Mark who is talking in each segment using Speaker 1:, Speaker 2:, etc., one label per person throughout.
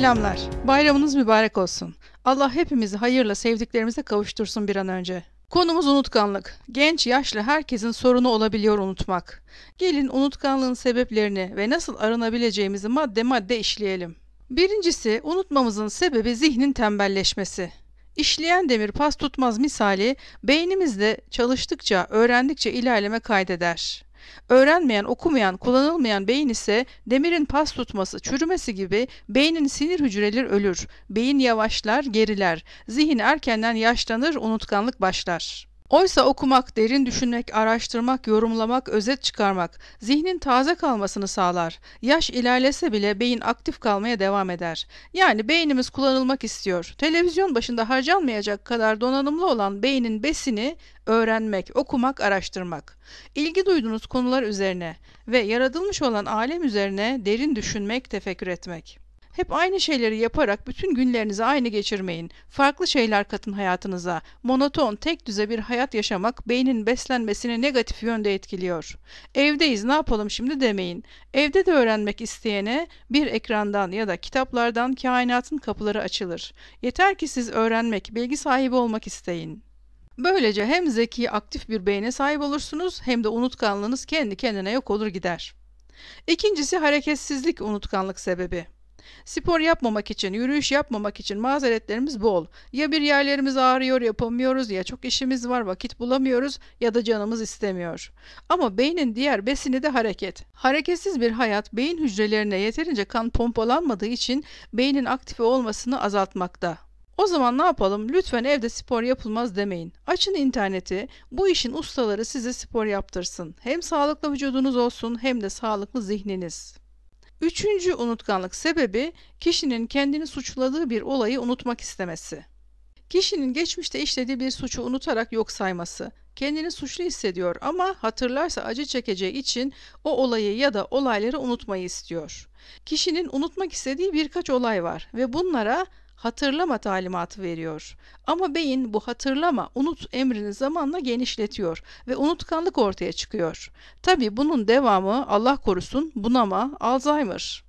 Speaker 1: Selamlar. Bayramınız mübarek olsun. Allah hepimizi hayırla sevdiklerimize kavuştursun bir an önce. Konumuz unutkanlık. Genç, yaşlı herkesin sorunu olabiliyor unutmak. Gelin unutkanlığın sebeplerini ve nasıl arınabileceğimizi madde madde işleyelim. Birincisi unutmamızın sebebi zihnin tembelleşmesi. İşleyen demir pas tutmaz misali beynimizde çalıştıkça, öğrendikçe ilerleme kaydeder. Öğrenmeyen, okumayan, kullanılmayan beyin ise demirin pas tutması, çürümesi gibi beynin sinir hücreleri ölür. Beyin yavaşlar, geriler. Zihin erkenden yaşlanır, unutkanlık başlar. Oysa okumak, derin düşünmek, araştırmak, yorumlamak, özet çıkarmak zihnin taze kalmasını sağlar. Yaş ilerlese bile beyin aktif kalmaya devam eder. Yani beynimiz kullanılmak istiyor. Televizyon başında harcanmayacak kadar donanımlı olan beynin besini öğrenmek, okumak, araştırmak. İlgi duyduğunuz konular üzerine ve yaratılmış olan alem üzerine derin düşünmek, tefekkür etmek. Hep aynı şeyleri yaparak bütün günlerinizi aynı geçirmeyin. Farklı şeyler katın hayatınıza. Monoton, tek düze bir hayat yaşamak beynin beslenmesini negatif yönde etkiliyor. Evdeyiz ne yapalım şimdi demeyin. Evde de öğrenmek isteyene bir ekrandan ya da kitaplardan kainatın kapıları açılır. Yeter ki siz öğrenmek, bilgi sahibi olmak isteyin. Böylece hem zeki, aktif bir beyne sahip olursunuz hem de unutkanlığınız kendi kendine yok olur gider. İkincisi hareketsizlik unutkanlık sebebi. Spor yapmamak için, yürüyüş yapmamak için mazeretlerimiz bol. Ya bir yerlerimiz ağrıyor, yapamıyoruz ya çok işimiz var, vakit bulamıyoruz ya da canımız istemiyor. Ama beynin diğer besini de hareket. Hareketsiz bir hayat beyin hücrelerine yeterince kan pompalanmadığı için beynin aktif olmasını azaltmakta. O zaman ne yapalım? Lütfen evde spor yapılmaz demeyin. Açın interneti. Bu işin ustaları size spor yaptırsın. Hem sağlıklı vücudunuz olsun hem de sağlıklı zihniniz. Üçüncü unutkanlık sebebi kişinin kendini suçladığı bir olayı unutmak istemesi. Kişinin geçmişte işlediği bir suçu unutarak yok sayması, kendini suçlu hissediyor ama hatırlarsa acı çekeceği için o olayı ya da olayları unutmayı istiyor. Kişinin unutmak istediği birkaç olay var ve bunlara hatırlama talimatı veriyor. Ama beyin bu hatırlama, unut emrini zamanla genişletiyor ve unutkanlık ortaya çıkıyor. Tabi bunun devamı Allah korusun bunama, Alzheimer.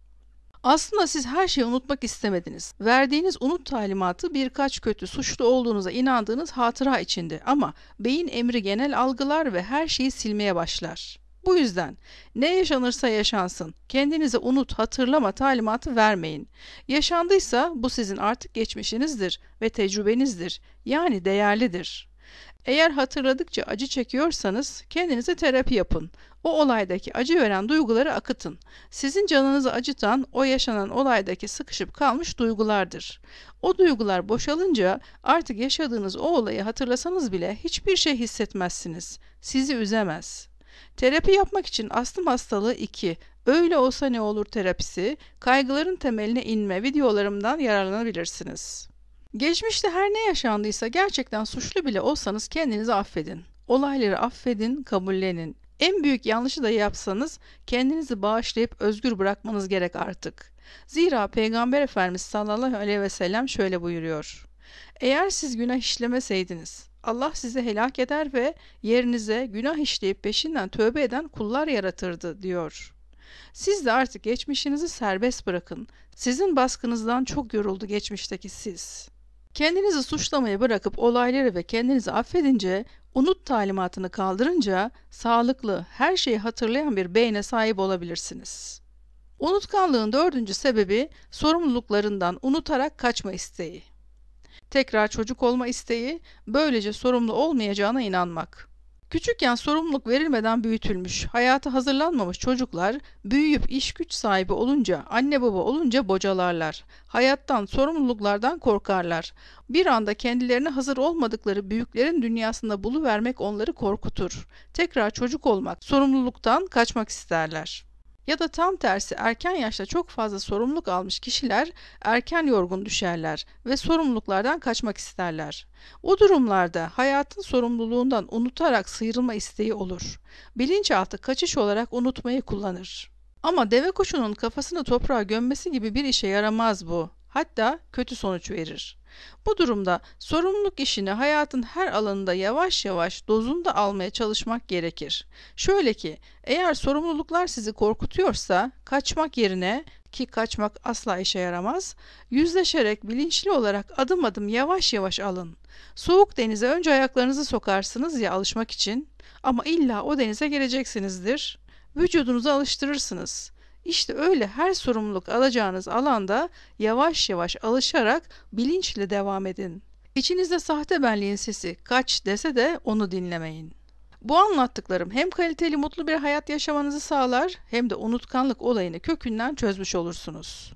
Speaker 1: Aslında siz her şeyi unutmak istemediniz. Verdiğiniz unut talimatı birkaç kötü suçlu olduğunuza inandığınız hatıra içindi ama beyin emri genel algılar ve her şeyi silmeye başlar. Bu yüzden ne yaşanırsa yaşansın, kendinize unut, hatırlama talimatı vermeyin. Yaşandıysa bu sizin artık geçmişinizdir ve tecrübenizdir, yani değerlidir. Eğer hatırladıkça acı çekiyorsanız kendinize terapi yapın. O olaydaki acı veren duyguları akıtın. Sizin canınızı acıtan o yaşanan olaydaki sıkışıp kalmış duygulardır. O duygular boşalınca artık yaşadığınız o olayı hatırlasanız bile hiçbir şey hissetmezsiniz. Sizi üzemez.'' Terapi yapmak için astım hastalığı 2. Öyle olsa ne olur terapisi, kaygıların temeline inme videolarımdan yararlanabilirsiniz. Geçmişte her ne yaşandıysa gerçekten suçlu bile olsanız kendinizi affedin. Olayları affedin, kabullenin. En büyük yanlışı da yapsanız kendinizi bağışlayıp özgür bırakmanız gerek artık. Zira Peygamber Efendimiz sallallahu aleyhi ve sellem şöyle buyuruyor. Eğer siz günah işlemeseydiniz Allah sizi helak eder ve yerinize günah işleyip peşinden tövbe eden kullar yaratırdı diyor. Siz de artık geçmişinizi serbest bırakın. Sizin baskınızdan çok yoruldu geçmişteki siz. Kendinizi suçlamaya bırakıp olayları ve kendinizi affedince, unut talimatını kaldırınca sağlıklı, her şeyi hatırlayan bir beyne sahip olabilirsiniz. Unutkanlığın dördüncü sebebi sorumluluklarından unutarak kaçma isteği tekrar çocuk olma isteği, böylece sorumlu olmayacağına inanmak. Küçükken sorumluluk verilmeden büyütülmüş, hayata hazırlanmamış çocuklar büyüyüp iş güç sahibi olunca, anne baba olunca bocalarlar. Hayattan, sorumluluklardan korkarlar. Bir anda kendilerine hazır olmadıkları büyüklerin dünyasında buluvermek onları korkutur. Tekrar çocuk olmak, sorumluluktan kaçmak isterler. Ya da tam tersi erken yaşta çok fazla sorumluluk almış kişiler erken yorgun düşerler ve sorumluluklardan kaçmak isterler. O durumlarda hayatın sorumluluğundan unutarak sıyrılma isteği olur. Bilinçaltı kaçış olarak unutmayı kullanır. Ama deve kuşunun kafasını toprağa gömmesi gibi bir işe yaramaz bu. Hatta kötü sonuç verir. Bu durumda sorumluluk işini hayatın her alanında yavaş yavaş dozunda almaya çalışmak gerekir. Şöyle ki eğer sorumluluklar sizi korkutuyorsa kaçmak yerine ki kaçmak asla işe yaramaz, yüzleşerek bilinçli olarak adım adım yavaş yavaş alın. Soğuk denize önce ayaklarınızı sokarsınız ya alışmak için ama illa o denize geleceksinizdir. Vücudunuzu alıştırırsınız. İşte öyle her sorumluluk alacağınız alanda yavaş yavaş alışarak bilinçle devam edin. İçinizde sahte benliğin sesi kaç dese de onu dinlemeyin. Bu anlattıklarım hem kaliteli mutlu bir hayat yaşamanızı sağlar hem de unutkanlık olayını kökünden çözmüş olursunuz.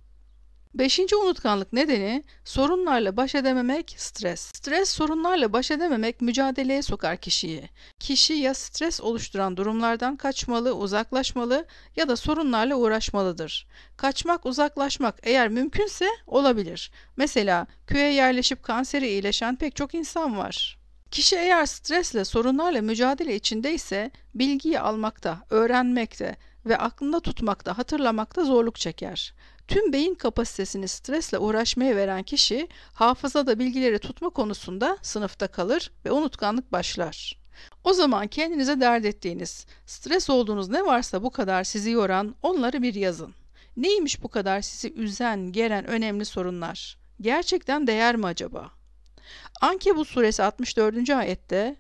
Speaker 1: Beşinci unutkanlık nedeni sorunlarla baş edememek stres. Stres sorunlarla baş edememek mücadeleye sokar kişiyi. Kişi ya stres oluşturan durumlardan kaçmalı, uzaklaşmalı ya da sorunlarla uğraşmalıdır. Kaçmak, uzaklaşmak eğer mümkünse olabilir. Mesela köye yerleşip kanseri iyileşen pek çok insan var. Kişi eğer stresle, sorunlarla mücadele içindeyse bilgiyi almakta, öğrenmekte ve aklında tutmakta, hatırlamakta zorluk çeker. Tüm beyin kapasitesini stresle uğraşmaya veren kişi hafızada bilgileri tutma konusunda sınıfta kalır ve unutkanlık başlar. O zaman kendinize dert ettiğiniz, stres olduğunuz ne varsa bu kadar sizi yoran onları bir yazın. Neymiş bu kadar sizi üzen, geren önemli sorunlar? Gerçekten değer mi acaba? Ankebut suresi 64. ayette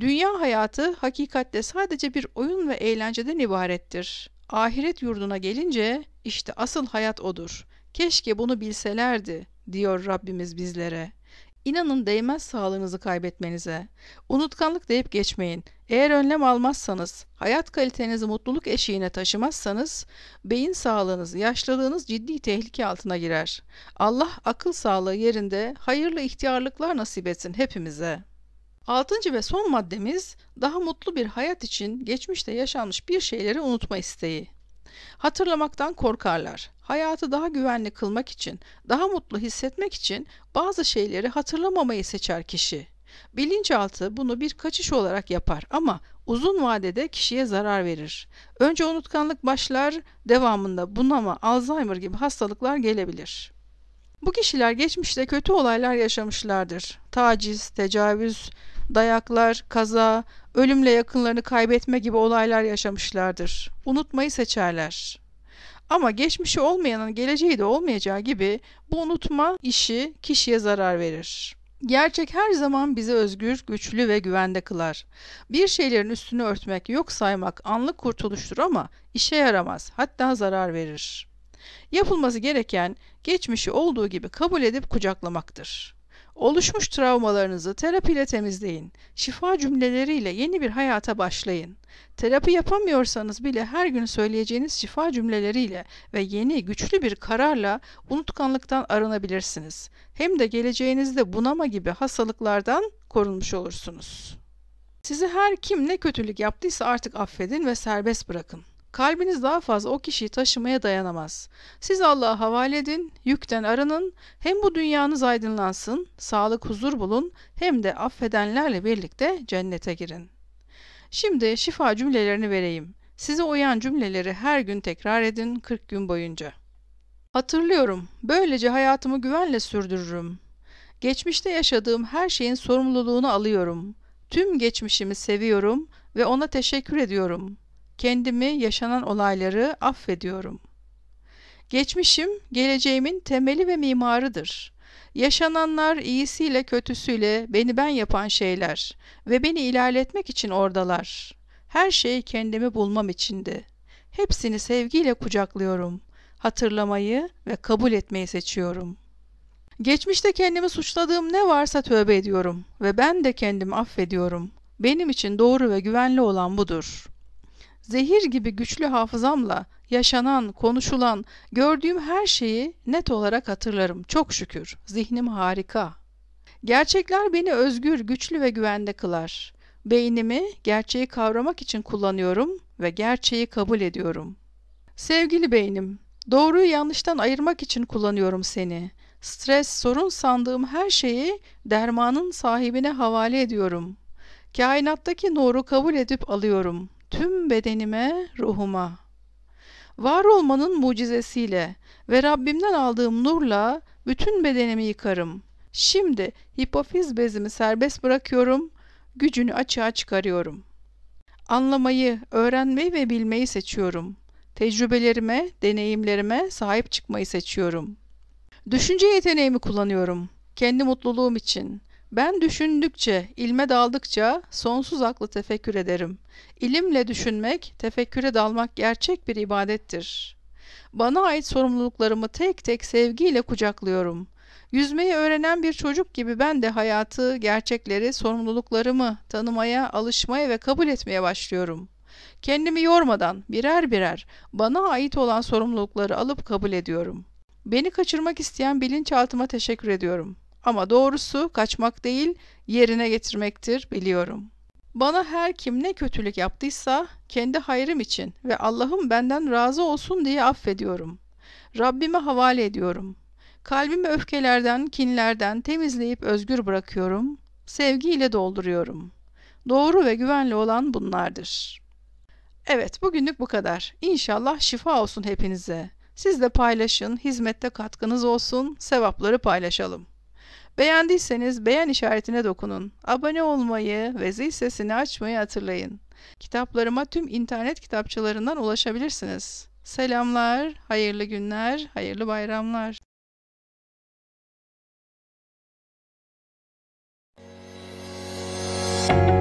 Speaker 1: Dünya hayatı hakikatte sadece bir oyun ve eğlenceden ibarettir. Ahiret yurduna gelince işte asıl hayat odur. Keşke bunu bilselerdi diyor Rabbimiz bizlere. İnanın değmez sağlığınızı kaybetmenize. Unutkanlık deyip geçmeyin. Eğer önlem almazsanız, hayat kalitenizi mutluluk eşiğine taşımazsanız, beyin sağlığınız, yaşlılığınız ciddi tehlike altına girer. Allah akıl sağlığı yerinde hayırlı ihtiyarlıklar nasip etsin hepimize.'' Altıncı ve son maddemiz daha mutlu bir hayat için geçmişte yaşanmış bir şeyleri unutma isteği. Hatırlamaktan korkarlar. Hayatı daha güvenli kılmak için, daha mutlu hissetmek için bazı şeyleri hatırlamamayı seçer kişi. Bilinçaltı bunu bir kaçış olarak yapar ama uzun vadede kişiye zarar verir. Önce unutkanlık başlar, devamında bunama, Alzheimer gibi hastalıklar gelebilir. Bu kişiler geçmişte kötü olaylar yaşamışlardır. Taciz, tecavüz, dayaklar, kaza, ölümle yakınlarını kaybetme gibi olaylar yaşamışlardır. Unutmayı seçerler. Ama geçmişi olmayanın geleceği de olmayacağı gibi bu unutma işi kişiye zarar verir. Gerçek her zaman bizi özgür, güçlü ve güvende kılar. Bir şeylerin üstünü örtmek, yok saymak anlık kurtuluştur ama işe yaramaz, hatta zarar verir. Yapılması gereken geçmişi olduğu gibi kabul edip kucaklamaktır. Oluşmuş travmalarınızı terapiyle temizleyin. Şifa cümleleriyle yeni bir hayata başlayın. Terapi yapamıyorsanız bile her gün söyleyeceğiniz şifa cümleleriyle ve yeni güçlü bir kararla unutkanlıktan arınabilirsiniz. Hem de geleceğinizde bunama gibi hastalıklardan korunmuş olursunuz. Sizi her kim ne kötülük yaptıysa artık affedin ve serbest bırakın. Kalbiniz daha fazla o kişiyi taşımaya dayanamaz. Siz Allah'a havale edin, yükten arının, hem bu dünyanız aydınlansın, sağlık huzur bulun, hem de affedenlerle birlikte cennete girin. Şimdi şifa cümlelerini vereyim. Sizi uyan cümleleri her gün tekrar edin 40 gün boyunca. Hatırlıyorum, böylece hayatımı güvenle sürdürürüm. Geçmişte yaşadığım her şeyin sorumluluğunu alıyorum. Tüm geçmişimi seviyorum ve ona teşekkür ediyorum.'' Kendimi, yaşanan olayları affediyorum. Geçmişim, geleceğimin temeli ve mimarıdır. Yaşananlar iyisiyle kötüsüyle beni ben yapan şeyler ve beni ilerletmek için oradalar. Her şey kendimi bulmam içindi. Hepsini sevgiyle kucaklıyorum. Hatırlamayı ve kabul etmeyi seçiyorum.'' Geçmişte kendimi suçladığım ne varsa tövbe ediyorum ve ben de kendimi affediyorum. Benim için doğru ve güvenli olan budur. Zehir gibi güçlü hafızamla yaşanan, konuşulan, gördüğüm her şeyi net olarak hatırlarım. Çok şükür. Zihnim harika. Gerçekler beni özgür, güçlü ve güvende kılar. Beynimi gerçeği kavramak için kullanıyorum ve gerçeği kabul ediyorum. Sevgili beynim, doğruyu yanlıştan ayırmak için kullanıyorum seni. Stres, sorun sandığım her şeyi dermanın sahibine havale ediyorum. Kainattaki nuru kabul edip alıyorum.'' tüm bedenime, ruhuma. Var olmanın mucizesiyle ve Rabbimden aldığım nurla bütün bedenimi yıkarım. Şimdi hipofiz bezimi serbest bırakıyorum, gücünü açığa çıkarıyorum. Anlamayı, öğrenmeyi ve bilmeyi seçiyorum. Tecrübelerime, deneyimlerime sahip çıkmayı seçiyorum. Düşünce yeteneğimi kullanıyorum. Kendi mutluluğum için. Ben düşündükçe, ilme daldıkça sonsuz aklı tefekkür ederim. İlimle düşünmek, tefekküre dalmak gerçek bir ibadettir. Bana ait sorumluluklarımı tek tek sevgiyle kucaklıyorum. Yüzmeyi öğrenen bir çocuk gibi ben de hayatı, gerçekleri, sorumluluklarımı tanımaya, alışmaya ve kabul etmeye başlıyorum. Kendimi yormadan birer birer bana ait olan sorumlulukları alıp kabul ediyorum. Beni kaçırmak isteyen bilinçaltıma teşekkür ediyorum.'' Ama doğrusu kaçmak değil, yerine getirmektir biliyorum. Bana her kim ne kötülük yaptıysa kendi hayrım için ve Allah'ım benden razı olsun diye affediyorum. Rabbime havale ediyorum. Kalbimi öfkelerden, kinlerden temizleyip özgür bırakıyorum. Sevgiyle dolduruyorum. Doğru ve güvenli olan bunlardır. Evet, bugünlük bu kadar. İnşallah şifa olsun hepinize. Siz de paylaşın, hizmette katkınız olsun, sevapları paylaşalım. Beğendiyseniz beğen işaretine dokunun. Abone olmayı ve zil sesini açmayı hatırlayın. Kitaplarıma tüm internet kitapçılarından ulaşabilirsiniz. Selamlar, hayırlı günler, hayırlı bayramlar. thank you